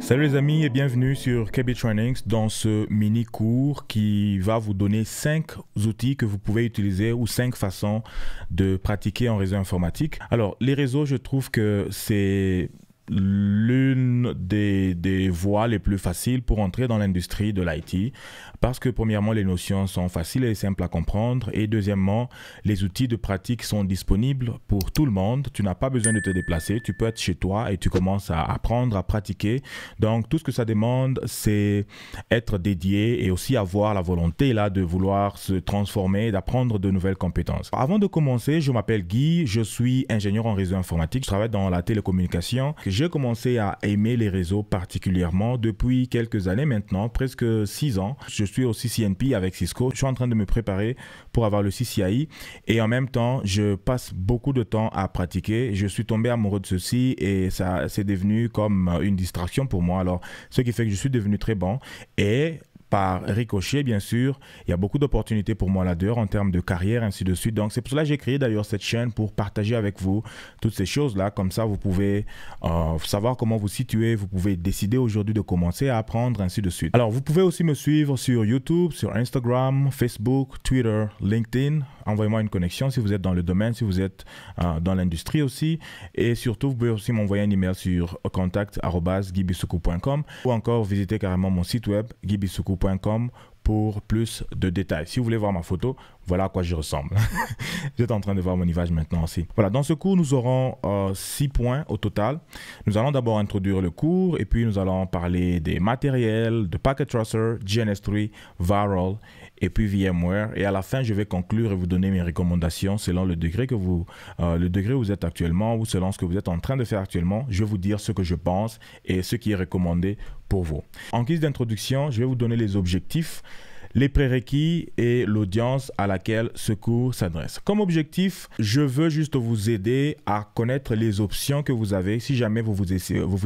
Salut les amis et bienvenue sur KB Trainings dans ce mini cours qui va vous donner 5 outils que vous pouvez utiliser ou 5 façons de pratiquer en réseau informatique. Alors les réseaux, je trouve que c'est l'une des, voies les plus faciles pour entrer dans l'industrie de l'IT parce que premièrement les notions sont faciles et simples à comprendre et deuxièmement les outils de pratique sont disponibles pour tout le monde. Tu n'as pas besoin de te déplacer, tu peux être chez toi et tu commences à apprendre, à pratiquer. Donc tout ce que ça demande c'est être dédié et aussi avoir la volonté là de vouloir se transformer, d'apprendre de nouvelles compétences. Avant de commencer, je m'appelle Guy, je suis ingénieur en réseau informatique, je travaille dans la télécommunication j'ai commencé à aimer les réseaux particulièrement depuis quelques années maintenant, presque six ans. Je suis au CCNP avec Cisco. Je suis en train de me préparer pour avoir le CCI et en même temps, je passe beaucoup de temps à pratiquer. Je suis tombé amoureux de ceci et ça c'est devenu comme une distraction pour moi. Alors, ce qui fait que je suis devenu très bon et par ricochet, bien sûr. Il y a beaucoup d'opportunités pour moi là-dehors en termes de carrière, ainsi de suite. Donc, c'est pour cela que j'ai créé d'ailleurs cette chaîne pour partager avec vous toutes ces choses-là. Comme ça, vous pouvez euh, savoir comment vous situer. Vous pouvez décider aujourd'hui de commencer à apprendre, ainsi de suite. Alors, vous pouvez aussi me suivre sur YouTube, sur Instagram, Facebook, Twitter, LinkedIn. Envoyez-moi une connexion si vous êtes dans le domaine, si vous êtes euh, dans l'industrie aussi. Et surtout, vous pouvez aussi m'envoyer un email sur contact.gibisuku.com ou encore visiter carrément mon site web, gibisuku.com com pour plus de détails. Si vous voulez voir ma photo, voilà à quoi je ressemble. vous êtes en train de voir mon image maintenant aussi. Voilà, dans ce cours, nous aurons euh, six points au total. Nous allons d'abord introduire le cours et puis nous allons parler des matériels, de Packet Tracer, GNS3, Viral et puis VMware. Et à la fin, je vais conclure et vous donner mes recommandations selon le degré que vous, euh, le degré où vous êtes actuellement ou selon ce que vous êtes en train de faire actuellement. Je vais vous dire ce que je pense et ce qui est recommandé pour vous. En guise d'introduction, je vais vous donner les objectifs les prérequis et l'audience à laquelle ce cours s'adresse. Comme objectif, je veux juste vous aider à connaître les options que vous avez si jamais vous vous,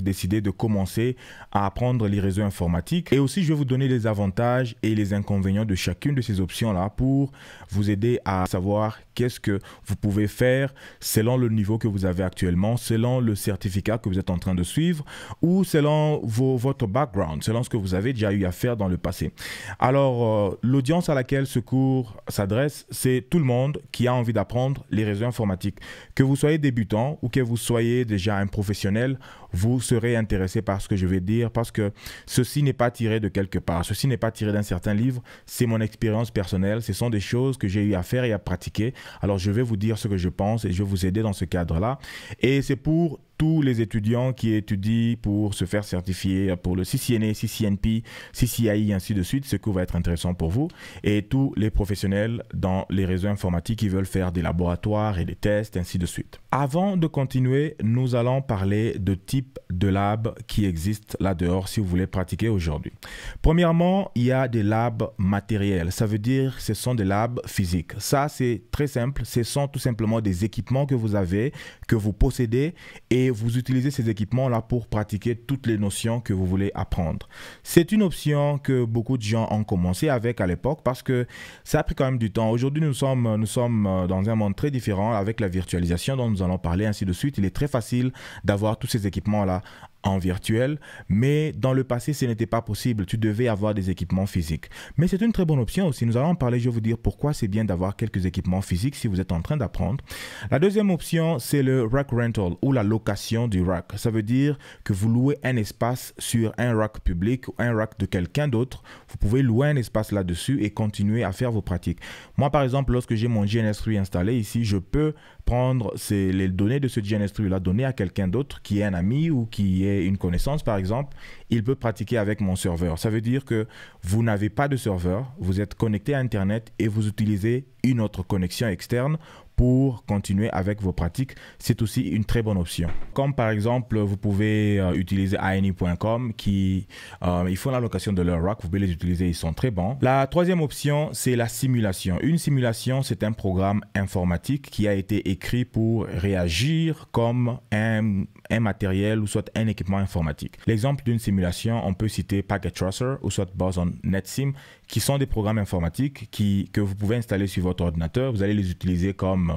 décidez de commencer à apprendre les réseaux informatiques. Et aussi, je vais vous donner les avantages et les inconvénients de chacune de ces options-là pour vous aider à savoir qu'est-ce que vous pouvez faire selon le niveau que vous avez actuellement, selon le certificat que vous êtes en train de suivre ou selon vos, votre background, selon ce que vous avez déjà eu à faire dans le passé. Alors, euh, l'audience à laquelle ce cours s'adresse, c'est tout le monde qui a envie d'apprendre les réseaux informatiques. Que vous soyez débutant ou que vous soyez déjà un professionnel, vous serez intéressé par ce que je vais dire parce que ceci n'est pas tiré de quelque part, ceci n'est pas tiré d'un certain livre, c'est mon expérience personnelle, ce sont des choses que j'ai eu à faire et à pratiquer alors je vais vous dire ce que je pense et je vais vous aider dans ce cadre-là. Et c'est pour tous les étudiants qui étudient pour se faire certifier pour le CCNA, CCNP, CCIE, ainsi de suite, ce qui va être intéressant pour vous, et tous les professionnels dans les réseaux informatiques qui veulent faire des laboratoires et des tests, ainsi de suite. Avant de continuer, nous allons parler de types de labs qui existent là dehors si vous voulez pratiquer aujourd'hui. Premièrement, il y a des labs matériels, ça veut dire ce sont des labs physiques. Ça, c'est très simple, ce sont tout simplement des équipements que vous avez, que vous possédez et et vous utilisez ces équipements-là pour pratiquer toutes les notions que vous voulez apprendre. C'est une option que beaucoup de gens ont commencé avec à l'époque parce que ça a pris quand même du temps. Aujourd'hui, nous sommes, nous sommes dans un monde très différent avec la virtualisation dont nous allons parler ainsi de suite. Il est très facile d'avoir tous ces équipements-là en virtuel, mais dans le passé, ce n'était pas possible. Tu devais avoir des équipements physiques. Mais c'est une très bonne option aussi. Nous allons parler. Je vais vous dire pourquoi c'est bien d'avoir quelques équipements physiques si vous êtes en train d'apprendre. La deuxième option, c'est le rack rental ou la location du rack. Ça veut dire que vous louez un espace sur un rack public ou un rack de quelqu'un d'autre. Vous pouvez louer un espace là-dessus et continuer à faire vos pratiques. Moi, par exemple, lorsque j'ai mon GNS3 installé ici, je peux prendre ces, les données de ce GNS3, donner à quelqu'un d'autre qui est un ami ou qui est une connaissance, par exemple, il peut pratiquer avec mon serveur. Ça veut dire que vous n'avez pas de serveur, vous êtes connecté à Internet et vous utilisez une autre connexion externe pour continuer avec vos pratiques, c'est aussi une très bonne option. Comme par exemple, vous pouvez euh, utiliser ANI.com qui euh, ils font la location de leur rack, vous pouvez les utiliser, ils sont très bons. La troisième option, c'est la simulation. Une simulation, c'est un programme informatique qui a été écrit pour réagir comme un, un matériel ou soit un équipement informatique. L'exemple d'une simulation, on peut citer Packet Tracer ou soit Boson NetSim qui sont des programmes informatiques qui, que vous pouvez installer sur votre ordinateur. Vous allez les utiliser comme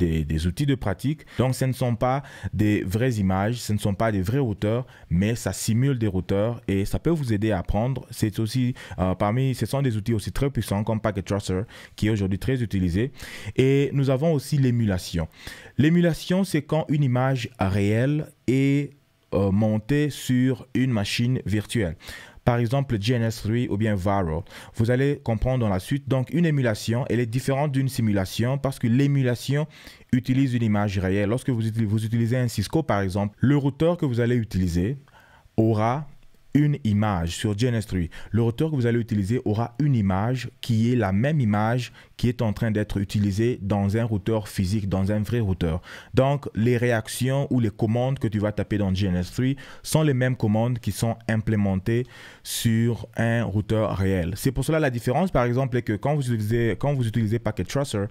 euh, des, outils de pratique. Donc, ce ne sont pas des vraies images, ce ne sont pas des vrais routeurs, mais ça simule des routeurs et ça peut vous aider à apprendre. C'est aussi euh, parmi, ce sont des outils aussi très puissants comme Packet Tracer qui est aujourd'hui très utilisé. Et nous avons aussi l'émulation. L'émulation, c'est quand une image réelle est euh, montée sur une machine virtuelle par exemple GNS3 ou bien Varo. Vous allez comprendre dans la suite. Donc une émulation, elle est différente d'une simulation parce que l'émulation utilise une image réelle. Lorsque vous utilisez un Cisco par exemple, le routeur que vous allez utiliser aura une image sur GNS3. Le routeur que vous allez utiliser aura une image qui est la même image qui est en train d'être utilisée dans un routeur physique, dans un vrai routeur. Donc, les réactions ou les commandes que tu vas taper dans GNS3 sont les mêmes commandes qui sont implémentées sur un routeur réel. C'est pour cela la différence, par exemple, est que quand vous utilisez, quand vous utilisez Packet Tracer,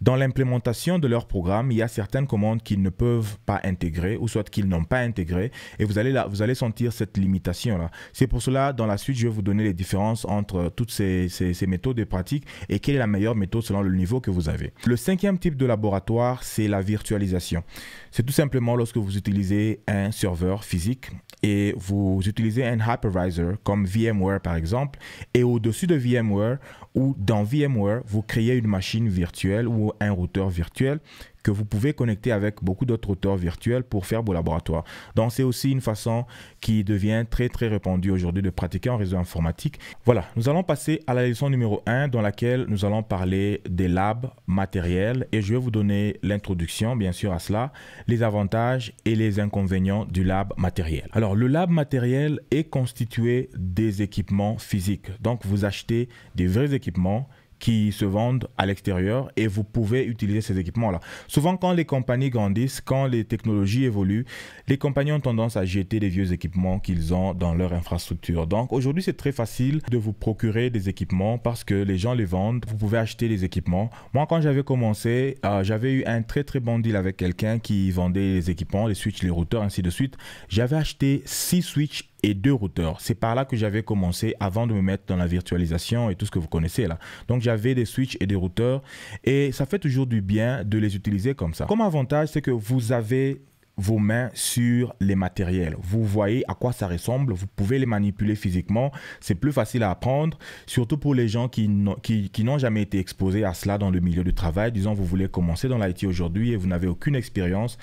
dans l'implémentation de leur programme, il y a certaines commandes qu'ils ne peuvent pas intégrer ou soit qu'ils n'ont pas intégrées et vous allez, là, vous allez sentir cette limitation-là. C'est pour cela, dans la suite, je vais vous donner les différences entre euh, toutes ces, méthodes et pratiques et quelle est la meilleure méthode selon le niveau que vous avez. Le cinquième type de laboratoire, c'est la virtualisation. C'est tout simplement lorsque vous utilisez un serveur physique et vous utilisez un hypervisor comme VMware par exemple et au-dessus de VMware, ou dans VMware, vous créez une machine virtuelle ou un routeur virtuel que vous pouvez connecter avec beaucoup d'autres auteurs virtuels pour faire vos laboratoires. Donc c'est aussi une façon qui devient très très répandue aujourd'hui de pratiquer en réseau informatique. Voilà, nous allons passer à la leçon numéro 1 dans laquelle nous allons parler des labs matériels et je vais vous donner l'introduction bien sûr à cela, les avantages et les inconvénients du lab matériel. Alors le lab matériel est constitué des équipements physiques. Donc vous achetez des vrais équipements qui se vendent à l'extérieur et vous pouvez utiliser ces équipements-là. Souvent, quand les compagnies grandissent, quand les technologies évoluent, les compagnies ont tendance à jeter les vieux équipements qu'ils ont dans leur infrastructure. Donc aujourd'hui, c'est très facile de vous procurer des équipements parce que les gens les vendent. Vous pouvez acheter les équipements. Moi, quand j'avais commencé, euh, j'avais eu un très très bon deal avec quelqu'un qui vendait les équipements, les switches, les routeurs, ainsi de suite. J'avais acheté six switches et deux routeurs. C'est par là que j'avais commencé avant de me mettre dans la virtualisation et tout ce que vous connaissez là. Donc j'avais des switches et des routeurs et ça fait toujours du bien de les utiliser comme ça. Comme avantage, c'est que vous avez vos mains sur les matériels. Vous voyez à quoi ça ressemble, vous pouvez les manipuler physiquement, c'est plus facile à apprendre, surtout pour les gens qui n'ont qui, n'ont jamais été exposés à cela dans le milieu du travail. Disons, vous voulez commencer dans l'IT aujourd'hui et vous n'avez aucune expérience,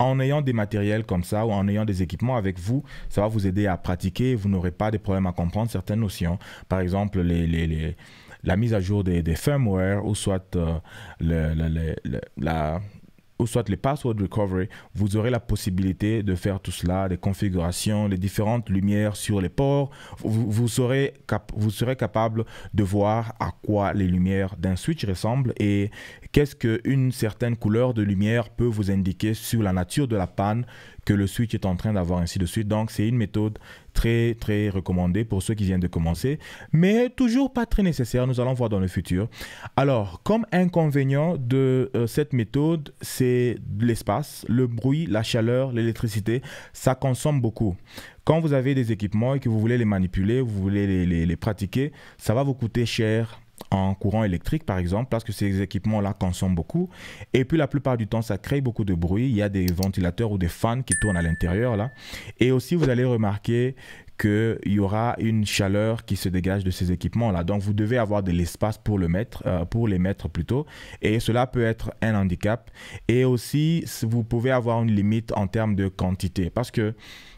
en ayant des matériels comme ça ou en ayant des équipements avec vous, ça va vous aider à pratiquer. Vous n'aurez pas de problème à comprendre certaines notions. Par exemple, la mise à jour des, firmware ou soit euh, la, ou soit les password recovery, vous aurez la possibilité de faire tout cela, des configurations, les différentes lumières sur les ports. Vous, serez, cap vous serez capable de voir à quoi les lumières d'un switch ressemblent et qu'est-ce qu'une certaine couleur de lumière peut vous indiquer sur la nature de la panne que le switch est en train d'avoir, ainsi de suite. Donc, c'est une méthode très, très recommandée pour ceux qui viennent de commencer, mais toujours pas très nécessaire. Nous allons voir dans le futur. Alors, comme inconvénient de euh, cette méthode, c'est l'espace, le bruit, la chaleur, l'électricité. Ça consomme beaucoup. Quand vous avez des équipements et que vous voulez les manipuler, vous voulez les, les pratiquer, ça va vous coûter cher en courant électrique, par exemple, parce que ces équipements-là consomment beaucoup. Et puis, la plupart du temps, ça crée beaucoup de bruit. Il y a des ventilateurs ou des fans qui tournent à l'intérieur, là. Et aussi, vous allez remarquer qu'il y aura une chaleur qui se dégage de ces équipements-là. Donc, vous devez avoir de l'espace pour, le mettre, euh, pour les mettre plutôt. Et cela peut être un handicap. Et aussi, vous pouvez avoir une limite en termes de quantité. Parce que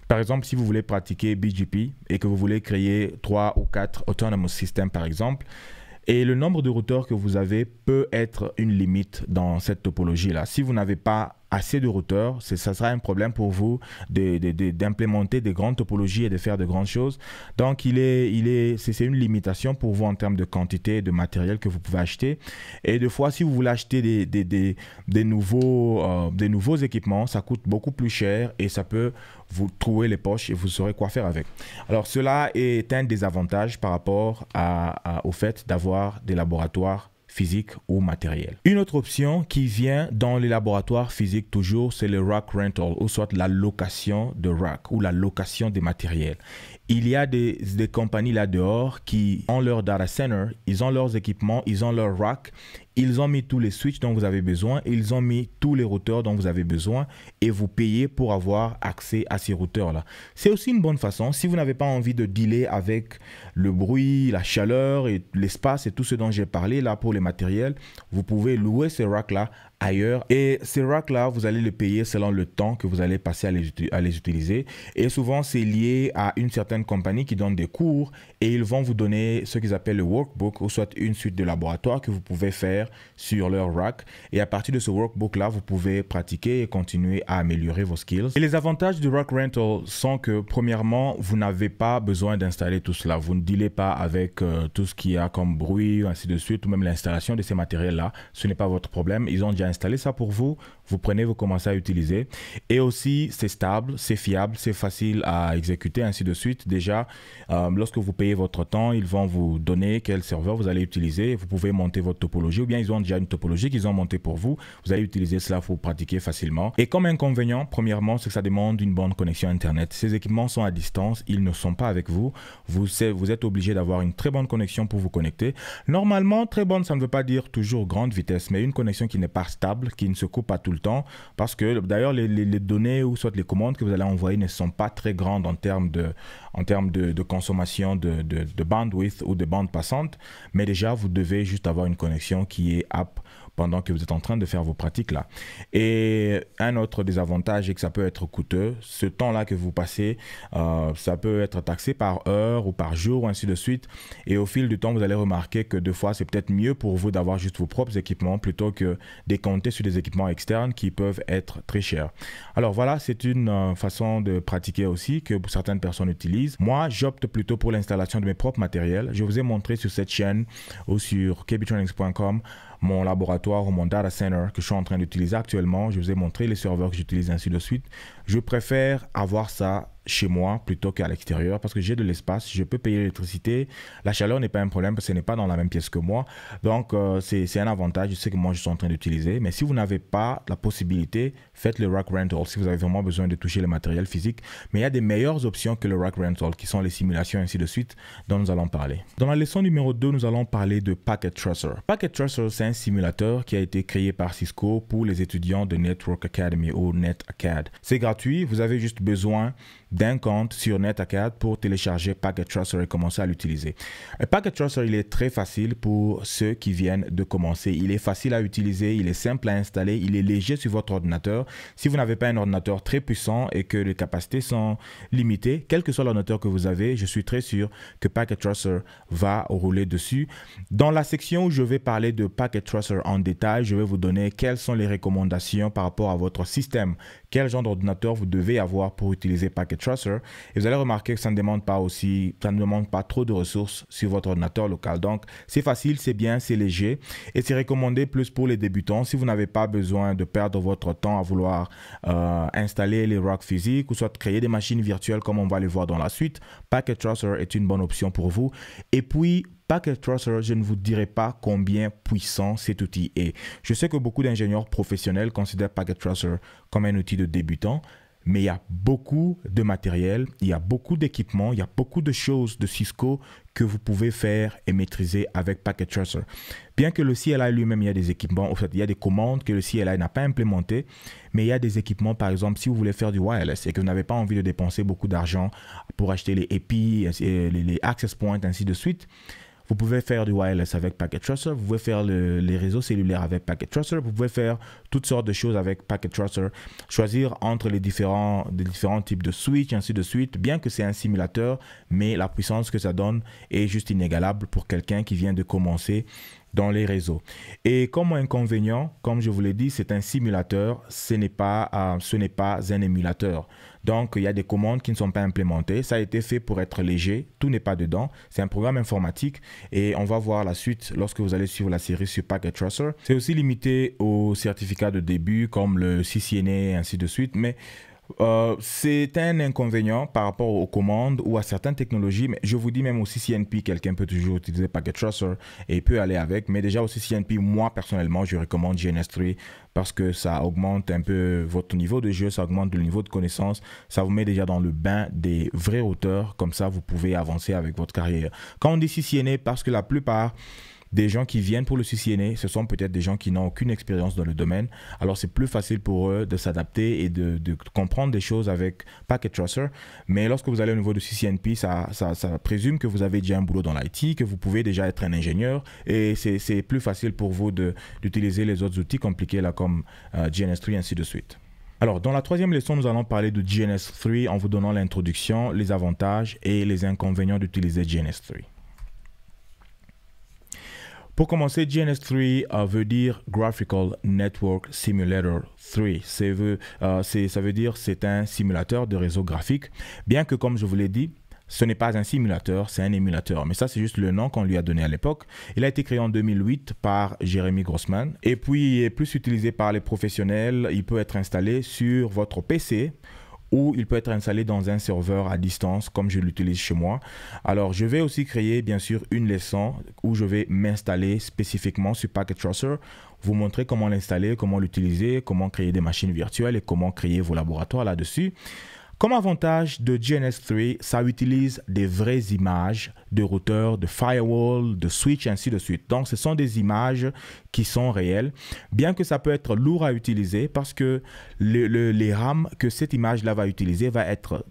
par exemple, si vous voulez pratiquer BGP et que vous voulez créer 3 ou 4 autonomous systems, par exemple, et le nombre de routeurs que vous avez peut être une limite dans cette topologie-là. Si vous n'avez pas assez de routeurs. Ça sera un problème pour vous d'implémenter de, des grandes topologies et de faire de grandes choses. Donc, il est, il est, c'est une limitation pour vous en termes de quantité de matériel que vous pouvez acheter. Et des fois, si vous voulez acheter des, des, nouveaux, euh, des nouveaux équipements, ça coûte beaucoup plus cher et ça peut vous trouver les poches et vous saurez quoi faire avec. Alors, cela est un désavantage par rapport à, au fait d'avoir des laboratoires physique ou matériel. Une autre option qui vient dans les laboratoires physiques toujours, c'est le rack rental, ou soit la location de rack ou la location des matériels. Il y a des, des compagnies là dehors qui ont leur data center, ils ont leurs équipements, ils ont leur rack, ils ont mis tous les switches dont vous avez besoin, ils ont mis tous les routeurs dont vous avez besoin et vous payez pour avoir accès à ces routeurs-là. C'est aussi une bonne façon, si vous n'avez pas envie de dealer avec le bruit, la chaleur et l'espace et tout ce dont j'ai parlé là pour les matériels, vous pouvez louer ces racks-là ailleurs et ces racks-là, vous allez les payer selon le temps que vous allez passer à les, à les utiliser et souvent c'est lié à une certaine compagnie qui donne des cours et ils vont vous donner ce qu'ils appellent le workbook ou soit une suite de laboratoire que vous pouvez faire sur leur rack. Et à partir de ce workbook là, vous pouvez pratiquer et continuer à améliorer vos skills. Et les avantages du rack rental sont que premièrement, vous n'avez pas besoin d'installer tout cela. Vous ne dealez pas avec euh, tout ce qu'il a comme bruit, ainsi de suite, ou même l'installation de ces matériels là. Ce n'est pas votre problème. Ils ont déjà installé ça pour vous vous prenez, vous commencez à utiliser. Et aussi, c'est stable, c'est fiable, c'est facile à exécuter, ainsi de suite. Déjà, euh, lorsque vous payez votre temps, ils vont vous donner quel serveur vous allez utiliser. Vous pouvez monter votre topologie ou bien ils ont déjà une topologie qu'ils ont monté pour vous. Vous allez utiliser cela pour pratiquer facilement. Et comme inconvénient, premièrement, c'est que ça demande une bonne connexion Internet. Ces équipements sont à distance, ils ne sont pas avec vous. Vous, vous êtes obligé d'avoir une très bonne connexion pour vous connecter. Normalement, très bonne, ça ne veut pas dire toujours grande vitesse, mais une connexion qui n'est pas stable, qui ne se coupe pas tout le parce que d'ailleurs les, données ou soit les commandes que vous allez envoyer ne sont pas très grandes en termes de, en de, consommation de, bandwidth ou de bande passante, mais déjà vous devez juste avoir une connexion qui est app pendant que vous êtes en train de faire vos pratiques-là. Et un autre désavantage est que ça peut être coûteux. Ce temps-là que vous passez, euh, ça peut être taxé par heure ou par jour, ou ainsi de suite. Et au fil du temps, vous allez remarquer que deux fois, c'est peut-être mieux pour vous d'avoir juste vos propres équipements plutôt que de compter sur des équipements externes qui peuvent être très chers. Alors voilà, c'est une euh, façon de pratiquer aussi que certaines personnes utilisent. Moi, j'opte plutôt pour l'installation de mes propres matériels. Je vous ai montré sur cette chaîne ou sur kbtrainings.com mon laboratoire ou mon data center que je suis en train d'utiliser actuellement. Je vous ai montré les serveurs que j'utilise ainsi de suite. Je préfère avoir ça chez moi plutôt qu'à l'extérieur parce que j'ai de l'espace, je peux payer l'électricité. La chaleur n'est pas un problème parce que ce n'est pas dans la même pièce que moi. Donc euh, c'est un avantage, je sais que moi je suis en train d'utiliser. Mais si vous n'avez pas la possibilité, faites le rack rental si vous avez vraiment besoin de toucher le matériel physique. Mais il y a des meilleures options que le rack rental qui sont les simulations ainsi de suite dont nous allons parler. Dans la leçon numéro 2, nous allons parler de Packet Tracer. Packet Tracer, c'est un simulateur qui a été créé par Cisco pour les étudiants de Network Academy ou NetAcad. C'est gratuit, vous avez juste besoin d'un compte sur NetAcad pour télécharger Packet Tracer et commencer à l'utiliser. Euh, Packet Tracer, il est très facile pour ceux qui viennent de commencer. Il est facile à utiliser, il est simple à installer, il est léger sur votre ordinateur. Si vous n'avez pas un ordinateur très puissant et que les capacités sont limitées, quel que soit l'ordinateur que vous avez, je suis très sûr que Packet Tracer va rouler dessus. Dans la section où je vais parler de Packet Tracer en détail, je vais vous donner quelles sont les recommandations par rapport à votre système, quel genre d'ordinateur vous devez avoir pour utiliser Packet et vous allez remarquer que ça ne demande pas aussi, ça ne demande pas trop de ressources sur votre ordinateur local. Donc, c'est facile, c'est bien, c'est léger et c'est recommandé plus pour les débutants si vous n'avez pas besoin de perdre votre temps à vouloir euh, installer les rocks physiques ou soit créer des machines virtuelles comme on va les voir dans la suite. Packet Tracer est une bonne option pour vous. Et puis, Packet Tracer, je ne vous dirai pas combien puissant cet outil est. Je sais que beaucoup d'ingénieurs professionnels considèrent Packet Tracer comme un outil de débutant, mais il y a beaucoup de matériel, il y a beaucoup d'équipements, il y a beaucoup de choses de Cisco que vous pouvez faire et maîtriser avec Packet Tracer. Bien que le CLI lui-même, il y a des équipements, en fait, il y a des commandes que le CLI n'a pas implémentées, mais il y a des équipements, par exemple, si vous voulez faire du wireless et que vous n'avez pas envie de dépenser beaucoup d'argent pour acheter les EPI, euh, les, les access points, ainsi de suite, vous pouvez faire du wireless avec Packet Tracer, vous pouvez faire les réseaux cellulaires avec Packet Tracer, vous pouvez faire toutes sortes de choses avec Packet Tracer, choisir entre les différents, différents types de switch, ainsi de suite, bien que c'est un simulateur, mais la puissance que ça donne est juste inégalable pour quelqu'un qui vient de commencer dans les réseaux. Et comme inconvénient, comme je vous l'ai dit, c'est un simulateur, ce n'est pas, euh, ce n'est pas un émulateur. Donc, il y a des commandes qui ne sont pas implémentées. Ça a été fait pour être léger. Tout n'est pas dedans. C'est un programme informatique et on va voir la suite lorsque vous allez suivre la série sur Packet Tracer. C'est aussi limité aux certificats de début comme le CCNA et ainsi de suite. Mais euh, c'est un inconvénient par rapport aux commandes ou à certaines technologies, mais je vous dis même aussi CNP, quelqu'un peut toujours utiliser Packet Tracer et peut aller avec, mais déjà aussi CNP, moi personnellement, je recommande GNS3 parce que ça augmente un peu votre niveau de jeu, ça augmente le niveau de connaissance, ça vous met déjà dans le bain des vrais auteurs, comme ça vous pouvez avancer avec votre carrière. Quand on dit CCNA, parce que la plupart... Des gens qui viennent pour le CCNA, ce sont peut-être des gens qui n'ont aucune expérience dans le domaine. Alors c'est plus facile pour eux de s'adapter et de, comprendre des choses avec Packet Tracer. Mais lorsque vous allez au niveau de CCNP, ça, présume que vous avez déjà un boulot dans l'IT, que vous pouvez déjà être un ingénieur. Et c'est plus facile pour vous d'utiliser les autres outils compliqués là, comme euh, GNS3 et ainsi de suite. Alors, dans la troisième leçon, nous allons parler de GNS3 en vous donnant l'introduction, les avantages et les inconvénients d'utiliser GNS3. Pour commencer, GNS3 euh, veut dire Graphical Network Simulator 3. Ça veut, euh, ça veut dire c'est un simulateur de réseau graphique, bien que comme je vous l'ai dit, ce n'est pas un simulateur, c'est un émulateur. Mais ça, c'est juste le nom qu'on lui a donné à l'époque. Il a été créé en 2008 par Jérémy Grossman. Et puis, il est plus utilisé par les professionnels. Il peut être installé sur votre PC ou il peut être installé dans un serveur à distance comme je l'utilise chez moi. Alors je vais aussi créer bien sûr une leçon où je vais m'installer spécifiquement sur Packet Tracer, vous montrer comment l'installer, comment l'utiliser, comment créer des machines virtuelles et comment créer vos laboratoires là-dessus. Comme avantage de GNS3, ça utilise des vraies images de routeurs, de firewall, de switch, ainsi de suite. Donc, ce sont des images qui sont réelles, bien que ça peut être lourd à utiliser parce que les RAM que cette image-là va utiliser va être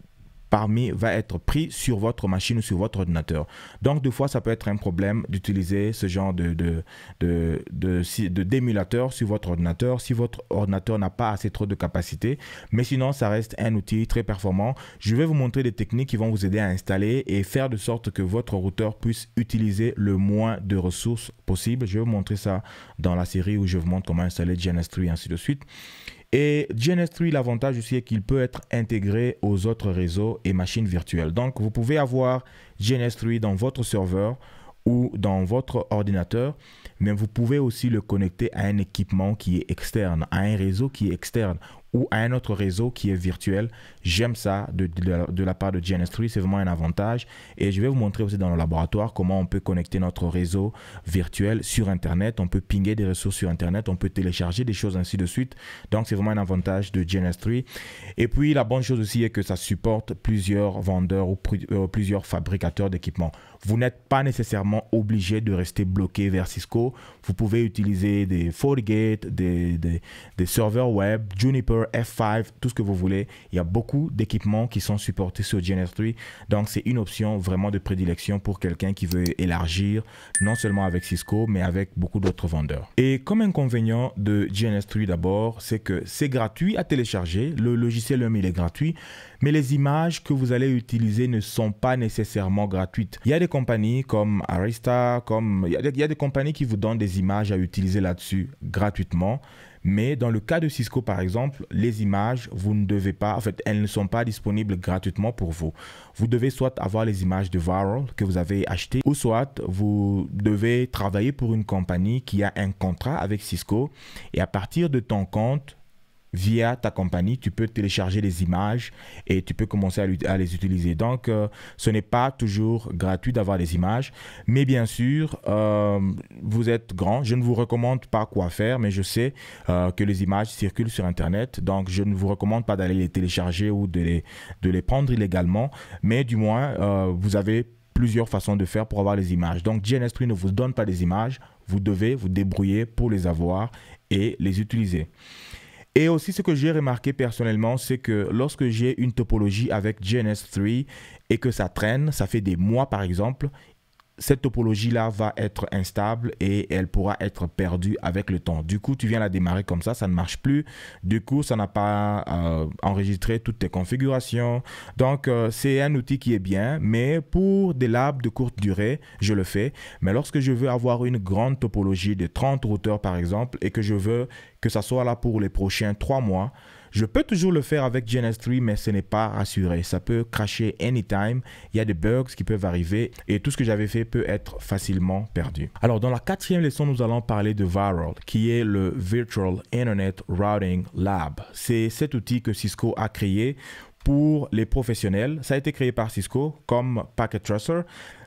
parmi va être pris sur votre machine ou sur votre ordinateur. Donc, deux fois, ça peut être un problème d'utiliser ce genre de, de, de, de, d'émulateur sur votre ordinateur si votre ordinateur n'a pas assez trop de capacité. Mais sinon, ça reste un outil très performant. Je vais vous montrer des techniques qui vont vous aider à installer et faire de sorte que votre routeur puisse utiliser le moins de ressources possible. Je vais vous montrer ça dans la série où je vous montre comment installer GNS3 et ainsi de suite. Et GNS3, l'avantage aussi est qu'il peut être intégré aux autres réseaux et machines virtuelles. Donc, vous pouvez avoir GNS3 dans votre serveur ou dans votre ordinateur, mais vous pouvez aussi le connecter à un équipement qui est externe, à un réseau qui est externe ou à un autre réseau qui est virtuel. J'aime ça de, de, la part de GNS3, c'est vraiment un avantage. Et je vais vous montrer aussi dans le laboratoire comment on peut connecter notre réseau virtuel sur Internet. On peut pinger des ressources sur Internet, on peut télécharger des choses ainsi de suite. Donc c'est vraiment un avantage de GNS3. Et puis la bonne chose aussi est que ça supporte plusieurs vendeurs ou euh, plusieurs fabricateurs d'équipements. Vous n'êtes pas nécessairement obligé de rester bloqué vers Cisco. Vous pouvez utiliser des FortiGate, des serveurs web, Juniper F5, tout ce que vous voulez. Il y a beaucoup d'équipements qui sont supportés sur GNS3. Donc, c'est une option vraiment de prédilection pour quelqu'un qui veut élargir, non seulement avec Cisco, mais avec beaucoup d'autres vendeurs. Et comme inconvénient de GNS3 d'abord, c'est que c'est gratuit à télécharger. Le logiciel même, est gratuit. Mais les images que vous allez utiliser ne sont pas nécessairement gratuites. Il y a des compagnies comme Arista, comme... il y a des compagnies qui vous donnent des images à utiliser là-dessus gratuitement mais dans le cas de Cisco, par exemple, les images, vous ne devez pas, en fait, elles ne sont pas disponibles gratuitement pour vous. Vous devez soit avoir les images de Viral que vous avez achetées, ou soit vous devez travailler pour une compagnie qui a un contrat avec Cisco. Et à partir de ton compte, via ta compagnie, tu peux télécharger les images et tu peux commencer à, les utiliser. Donc, euh, ce n'est pas toujours gratuit d'avoir les images, mais bien sûr, euh, vous êtes grand. Je ne vous recommande pas quoi faire, mais je sais euh, que les images circulent sur Internet, donc je ne vous recommande pas d'aller les télécharger ou de les, prendre illégalement, mais du moins, vous avez plusieurs façons de faire pour avoir les images. Donc, gns ne vous donne pas les images, vous devez vous débrouiller pour les avoir et les utiliser. Et aussi, ce que j'ai remarqué personnellement, c'est que lorsque j'ai une topologie avec gns 3 et que ça traîne, ça fait des mois par exemple, cette topologie-là va être instable et elle pourra être perdue avec le temps. Du coup, tu viens la démarrer comme ça, ça ne marche plus. Du coup, ça n'a pas euh, enregistré toutes tes configurations. Donc, euh, c'est un outil qui est bien, mais pour des labs de courte durée, je le fais. Mais lorsque je veux avoir une grande topologie de 30 routeurs, par exemple, et que je veux que ça soit là pour les prochains 3 mois, je peux toujours le faire avec GNS3, mais ce n'est pas rassuré. Ça peut cracher anytime. Il y a des bugs qui peuvent arriver et tout ce que j'avais fait peut être facilement perdu. Alors, dans la quatrième leçon, nous allons parler de Viral, qui est le Virtual Internet Routing Lab. C'est cet outil que Cisco a créé pour les professionnels. Ça a été créé par Cisco comme Packet Tracer,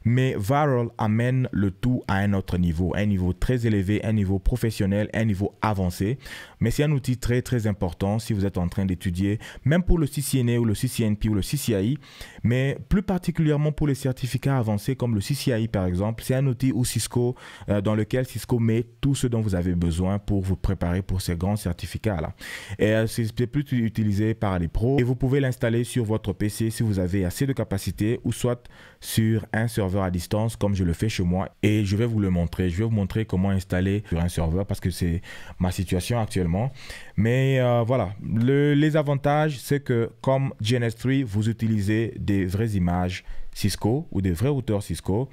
mais Viral amène le tout à un autre niveau, un niveau très élevé, un niveau professionnel, un niveau avancé. Mais c'est un outil très très important si vous êtes en train d'étudier, même pour le CCNA ou le CCNP ou le CCI, mais plus particulièrement pour les certificats avancés comme le CCI par exemple. C'est un outil où Cisco, euh, dans lequel Cisco met tout ce dont vous avez besoin pour vous préparer pour ces grands certificats-là. Et euh, c'est plus utilisé par les pros et vous pouvez l'installer sur votre PC si vous avez assez de capacité ou soit sur un serveur à distance comme je le fais chez moi et je vais vous le montrer. Je vais vous montrer comment installer sur un serveur parce que c'est ma situation actuellement. Mais euh, voilà, le, les avantages, c'est que comme GNS3, vous utilisez des vraies images Cisco ou des vrais routeurs Cisco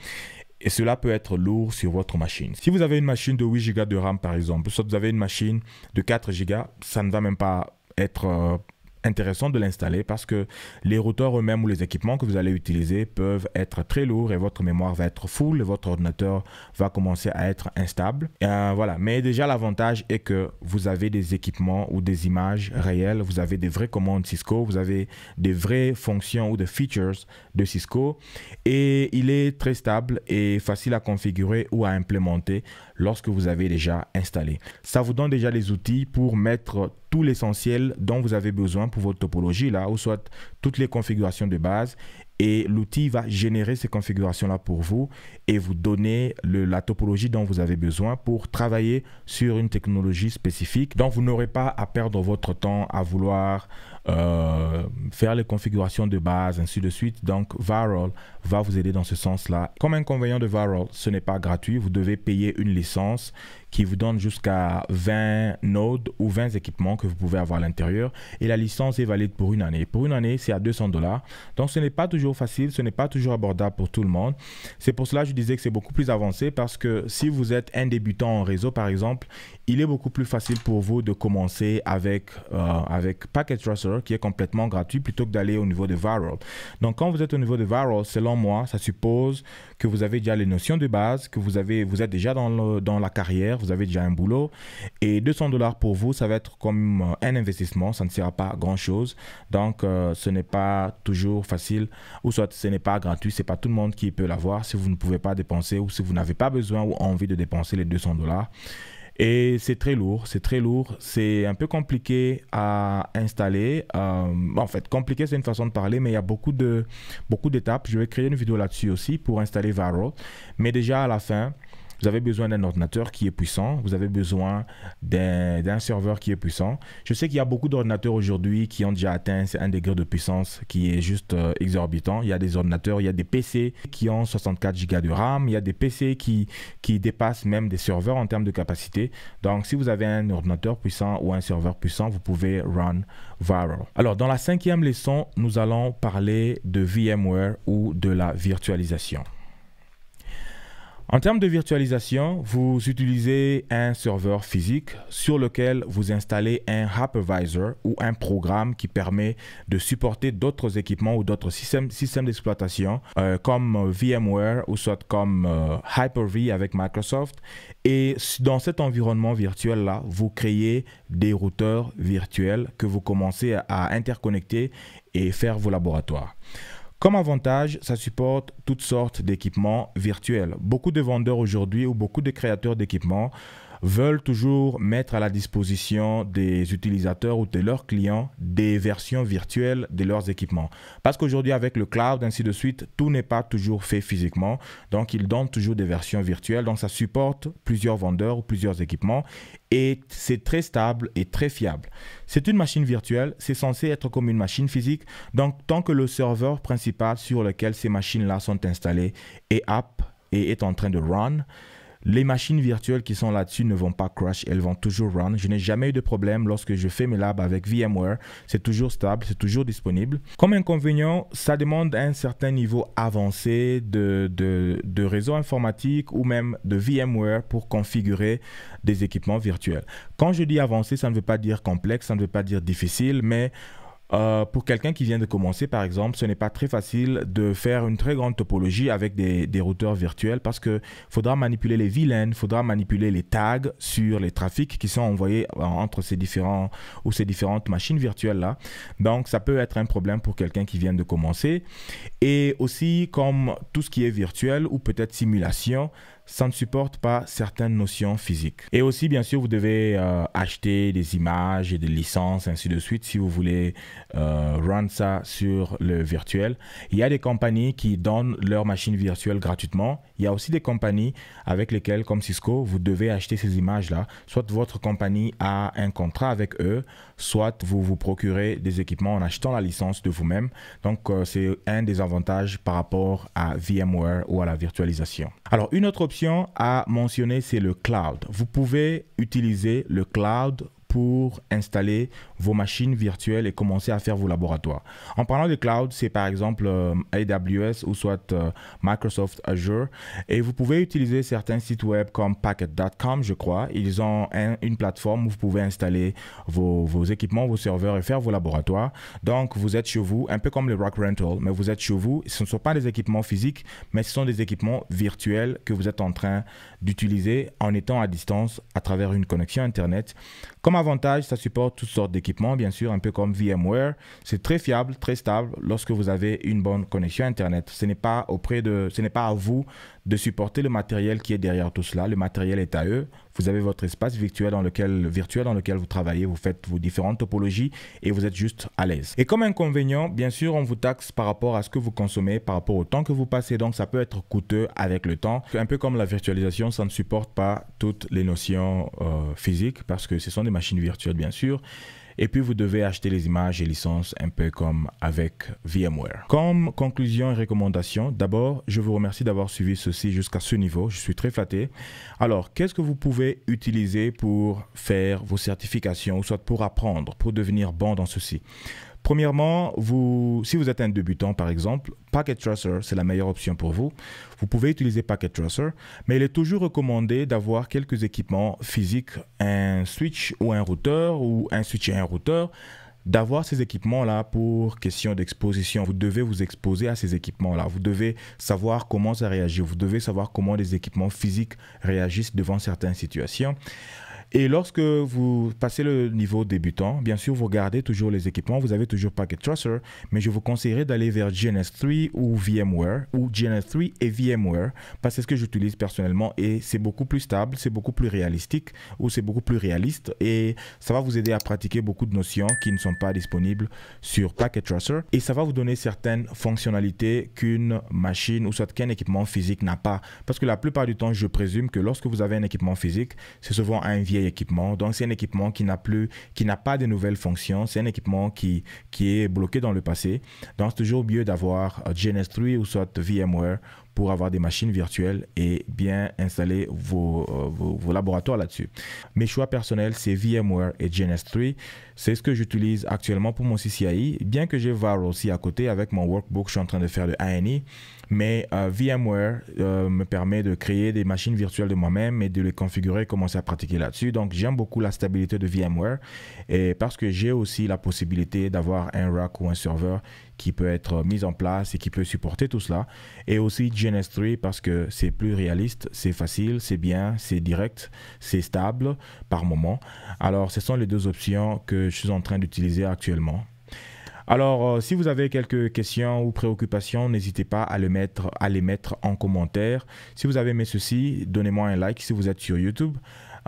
et cela peut être lourd sur votre machine. Si vous avez une machine de 8 gigas de RAM par exemple, soit vous avez une machine de 4 gigas ça ne va même pas être euh, intéressant de l'installer parce que les routeurs eux-mêmes ou les équipements que vous allez utiliser peuvent être très lourds et votre mémoire va être full et votre ordinateur va commencer à être instable. Euh, voilà, mais déjà l'avantage est que vous avez des équipements ou des images réelles, vous avez des vraies commandes Cisco, vous avez des vraies fonctions ou des features de Cisco et il est très stable et facile à configurer ou à implémenter lorsque vous avez déjà installé. Ça vous donne déjà les outils pour mettre tout l'essentiel dont vous avez besoin pour votre topologie là, ou soit toutes les configurations de base et l'outil va générer ces configurations-là pour vous et vous donner la topologie dont vous avez besoin pour travailler sur une technologie spécifique. Donc vous n'aurez pas à perdre votre temps à vouloir euh, faire les configurations de base, ainsi de suite. Donc Varol va vous aider dans ce sens-là. Comme inconvénient de Varol, ce n'est pas gratuit, vous devez payer une licence qui vous donne jusqu'à 20 nodes ou 20 équipements que vous pouvez avoir à l'intérieur. Et la licence est valide pour une année. Pour une année, c'est à 200 dollars. Donc ce n'est pas toujours facile, ce n'est pas toujours abordable pour tout le monde. C'est pour cela que je disais que c'est beaucoup plus avancé parce que si vous êtes un débutant en réseau, par exemple, il est beaucoup plus facile pour vous de commencer avec, euh, avec Packet Tracer qui est complètement gratuit plutôt que d'aller au niveau de Viral. Donc quand vous êtes au niveau de Viral, selon moi, ça suppose que vous avez déjà les notions de base, que vous, avez, vous êtes déjà dans, dans la carrière, vous avez déjà un boulot. Et 200 dollars pour vous, ça va être comme euh, un investissement, ça ne sert pas grand-chose. Donc euh, ce n'est pas toujours facile, ou soit ce n'est pas gratuit, ce n'est pas tout le monde qui peut l'avoir si vous ne pouvez pas dépenser ou si vous n'avez pas besoin ou envie de dépenser les 200 dollars. Et c'est très lourd, c'est très lourd, c'est un peu compliqué à installer. Euh, en fait, compliqué c'est une façon de parler, mais il y a beaucoup de beaucoup d'étapes. Je vais créer une vidéo là-dessus aussi pour installer Varo. Mais déjà à la fin, vous avez besoin d'un ordinateur qui est puissant, vous avez besoin d'un serveur qui est puissant. Je sais qu'il y a beaucoup d'ordinateurs aujourd'hui qui ont déjà atteint un degré de puissance qui est juste euh, exorbitant. Il y a des ordinateurs, il y a des PC qui ont 64 Go de RAM, il y a des PC qui, qui dépassent même des serveurs en termes de capacité. Donc si vous avez un ordinateur puissant ou un serveur puissant, vous pouvez run viral. Alors dans la cinquième leçon, nous allons parler de VMware ou de la virtualisation. En termes de virtualisation, vous utilisez un serveur physique sur lequel vous installez un hypervisor ou un programme qui permet de supporter d'autres équipements ou d'autres systèmes, d'exploitation euh, comme euh, VMware ou soit comme euh, Hyper-V avec Microsoft. Et dans cet environnement virtuel-là, vous créez des routeurs virtuels que vous commencez à interconnecter et faire vos laboratoires. Comme avantage, ça supporte toutes sortes d'équipements virtuels. Beaucoup de vendeurs aujourd'hui ou beaucoup de créateurs d'équipements veulent toujours mettre à la disposition des utilisateurs ou de leurs clients des versions virtuelles de leurs équipements. Parce qu'aujourd'hui, avec le cloud, ainsi de suite, tout n'est pas toujours fait physiquement. Donc, ils donnent toujours des versions virtuelles. Donc, ça supporte plusieurs vendeurs ou plusieurs équipements. Et c'est très stable et très fiable. C'est une machine virtuelle. C'est censé être comme une machine physique. Donc, tant que le serveur principal sur lequel ces machines-là sont installées est app et est en train de run, les machines virtuelles qui sont là-dessus ne vont pas crash, elles vont toujours run. Je n'ai jamais eu de problème lorsque je fais mes labs avec VMware. C'est toujours stable, c'est toujours disponible. Comme inconvénient, ça demande un certain niveau avancé de, de, de réseau informatique ou même de VMware pour configurer des équipements virtuels. Quand je dis avancé, ça ne veut pas dire complexe, ça ne veut pas dire difficile, mais euh, pour quelqu'un qui vient de commencer, par exemple, ce n'est pas très facile de faire une très grande topologie avec des, routeurs virtuels parce que faudra manipuler les vilaines, faudra manipuler les tags sur les trafics qui sont envoyés euh, entre ces différents ou ces différentes machines virtuelles là. Donc, ça peut être un problème pour quelqu'un qui vient de commencer. Et aussi, comme tout ce qui est virtuel ou peut-être simulation, ça ne supporte pas certaines notions physiques. Et aussi, bien sûr, vous devez euh, acheter des images et des licences, ainsi de suite, si vous voulez euh, run ça sur le virtuel. Il y a des compagnies qui donnent leurs machines virtuelles gratuitement. Il y a aussi des compagnies avec lesquelles, comme Cisco, vous devez acheter ces images-là. Soit votre compagnie a un contrat avec eux, soit vous vous procurez des équipements en achetant la licence de vous-même. Donc, euh, c'est un des avantages par rapport à VMware ou à la virtualisation. Alors, une autre option à mentionner, c'est le cloud. Vous pouvez utiliser le cloud pour installer vos machines virtuelles et commencer à faire vos laboratoires. En parlant de cloud, c'est par exemple euh, AWS ou soit euh, Microsoft Azure. Et vous pouvez utiliser certains sites web comme packet.com, je crois. Ils ont une plateforme où vous pouvez installer vos, vos, équipements, vos serveurs et faire vos laboratoires. Donc, vous êtes chez vous, un peu comme le Rock Rental, mais vous êtes chez vous. Ce ne sont pas des équipements physiques, mais ce sont des équipements virtuels que vous êtes en train d'utiliser en étant à distance à travers une connexion Internet. Comme avantage, ça supporte toutes sortes d'équipements, bien sûr, un peu comme VMware. C'est très fiable, très stable lorsque vous avez une bonne connexion Internet. Ce n'est pas auprès de, ce n'est pas à vous de supporter le matériel qui est derrière tout cela. Le matériel est à eux. Vous avez votre espace virtuel dans lequel, virtuel dans lequel vous travaillez, vous faites vos différentes topologies et vous êtes juste à l'aise. Et comme inconvénient, bien sûr, on vous taxe par rapport à ce que vous consommez, par rapport au temps que vous passez. Donc, ça peut être coûteux avec le temps. Un peu comme la virtualisation, ça ne supporte pas toutes les notions euh, physiques parce que ce sont des Machine virtuelle, bien sûr. Et puis vous devez acheter les images et licences un peu comme avec VMware. Comme conclusion et recommandation, d'abord, je vous remercie d'avoir suivi ceci jusqu'à ce niveau. Je suis très flatté. Alors, qu'est-ce que vous pouvez utiliser pour faire vos certifications ou soit pour apprendre, pour devenir bon dans ceci Premièrement, vous, si vous êtes un débutant, par exemple, Packet Tracer, c'est la meilleure option pour vous. Vous pouvez utiliser Packet Tracer, mais il est toujours recommandé d'avoir quelques équipements physiques, un switch ou un routeur, ou un switch et un routeur, d'avoir ces équipements-là pour question d'exposition. Vous devez vous exposer à ces équipements-là. Vous devez savoir comment ça réagit. Vous devez savoir comment les équipements physiques réagissent devant certaines situations. Et lorsque vous passez le niveau débutant, bien sûr, vous gardez toujours les équipements, vous avez toujours Packet Tracer, mais je vous conseillerais d'aller vers GNS3 ou VMware, ou GNS3 et VMware, parce que c'est ce que j'utilise personnellement et c'est beaucoup plus stable, c'est beaucoup plus réalistique ou c'est beaucoup plus réaliste et ça va vous aider à pratiquer beaucoup de notions qui ne sont pas disponibles sur Packet Tracer et ça va vous donner certaines fonctionnalités qu'une machine ou soit qu'un équipement physique n'a pas. Parce que la plupart du temps, je présume que lorsque vous avez un équipement physique, c'est souvent un vieil équipement. Donc c'est un équipement qui n'a plus, qui n'a pas de nouvelles fonctions. C'est un équipement qui, qui est bloqué dans le passé. Donc c'est toujours mieux d'avoir euh, Genesis 3 ou soit VMware pour avoir des machines virtuelles et bien installer vos, euh, laboratoires là-dessus. Mes choix personnels, c'est VMware et GNS3. C'est ce que j'utilise actuellement pour mon CCI, e. bien que j'ai VAR aussi à côté avec mon workbook, je suis en train de faire de ANI, mais euh, VMware euh, me permet de créer des machines virtuelles de moi-même et de les configurer et commencer à pratiquer là-dessus. Donc j'aime beaucoup la stabilité de VMware et parce que j'ai aussi la possibilité d'avoir un rack ou un serveur qui peut être mise en place et qui peut supporter tout cela. Et aussi GNS3 parce que c'est plus réaliste, c'est facile, c'est bien, c'est direct, c'est stable par moment. Alors ce sont les deux options que je suis en train d'utiliser actuellement. Alors, euh, si vous avez quelques questions ou préoccupations, n'hésitez pas à, le mettre, à les mettre en commentaire. Si vous avez aimé ceci, donnez-moi un like si vous êtes sur YouTube.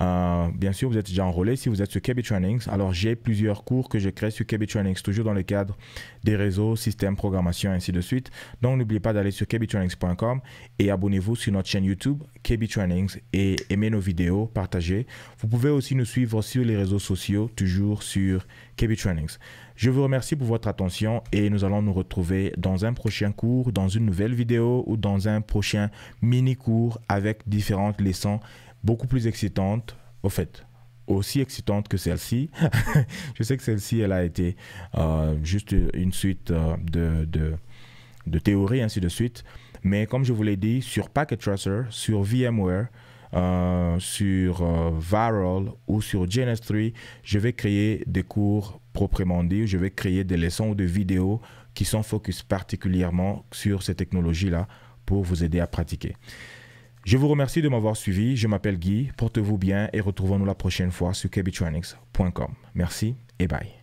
Euh, bien sûr, vous êtes déjà enrôlé si vous êtes sur KB Trainings. Alors, j'ai plusieurs cours que je crée sur KB Trainings, toujours dans le cadre des réseaux, systèmes, programmation, ainsi de suite. Donc, n'oubliez pas d'aller sur kbtrainings.com et abonnez-vous sur notre chaîne YouTube KB Trainings et aimez nos vidéos, partagez. Vous pouvez aussi nous suivre sur les réseaux sociaux, toujours sur KB Trainings. Je vous remercie pour votre attention et nous allons nous retrouver dans un prochain cours, dans une nouvelle vidéo ou dans un prochain mini cours avec différentes leçons beaucoup plus excitante, au fait, aussi excitante que celle-ci. je sais que celle-ci, elle a été euh, juste une suite euh, de, de, théories, ainsi de suite. Mais comme je vous l'ai dit, sur Packet Tracer, sur VMware, euh, sur Viral ou sur GNS3, je vais créer des cours proprement dit, je vais créer des leçons ou des vidéos qui sont focus particulièrement sur ces technologies-là pour vous aider à pratiquer. Je vous remercie de m'avoir suivi. Je m'appelle Guy. Portez-vous bien et retrouvons-nous la prochaine fois sur kbtronics.com. Merci et bye.